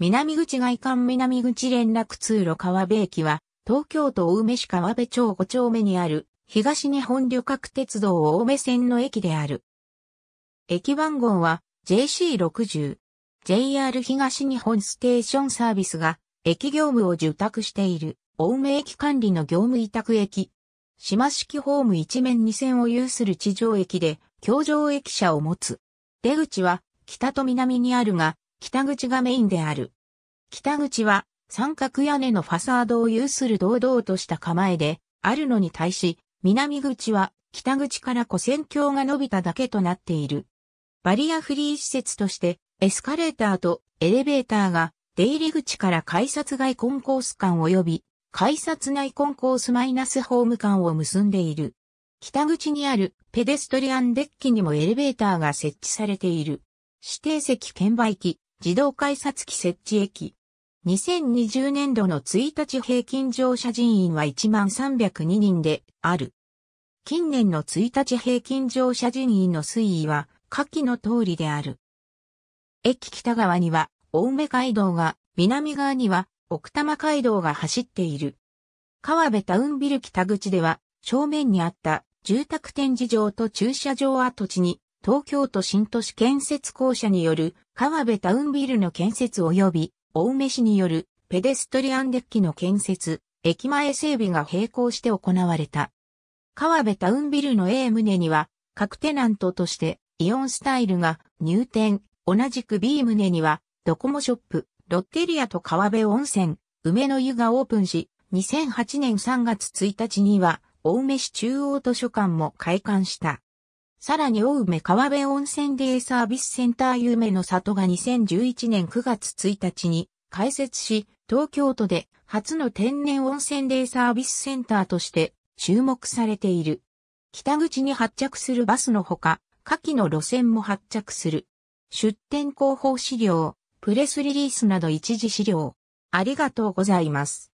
南口外環南口連絡通路川辺駅は、東京都青梅市川辺町5丁目にある、東日本旅客鉄道青梅線の駅である。駅番号は JC60。JR 東日本ステーションサービスが、駅業務を受託している、青梅駅管理の業務委託駅。島式ホーム一面二線を有する地上駅で、橋上駅舎を持つ。出口は、北と南にあるが、北口がメインである。北口は三角屋根のファサードを有する堂々とした構えであるのに対し、南口は北口から古戦橋が伸びただけとなっている。バリアフリー施設としてエスカレーターとエレベーターが出入り口から改札外コンコース間及び改札内コンコースマイナスホーム間を結んでいる。北口にあるペデストリアンデッキにもエレベーターが設置されている。指定席券売機、自動改札機設置駅。2020年度の1日平均乗車人員は1302人である。近年の1日平均乗車人員の推移は下記の通りである。駅北側には青梅街道が、南側には奥多摩街道が走っている。川辺タウンビル北口では正面にあった住宅展示場と駐車場跡地に東京都新都市建設公社による川辺タウンビルの建設及び青梅市によるペデストリアンデッキの建設、駅前整備が並行して行われた。川辺タウンビルの A 棟には各テナントとしてイオンスタイルが入店、同じく B 棟にはドコモショップ、ロッテリアと川辺温泉、梅の湯がオープンし、2008年3月1日には、青梅市中央図書館も開館した。さらに大梅川辺温泉デイサービスセンター夢の里が2011年9月1日に開設し、東京都で初の天然温泉デイサービスセンターとして注目されている。北口に発着するバスのほか、下記の路線も発着する。出店広報資料、プレスリリースなど一時資料。ありがとうございます。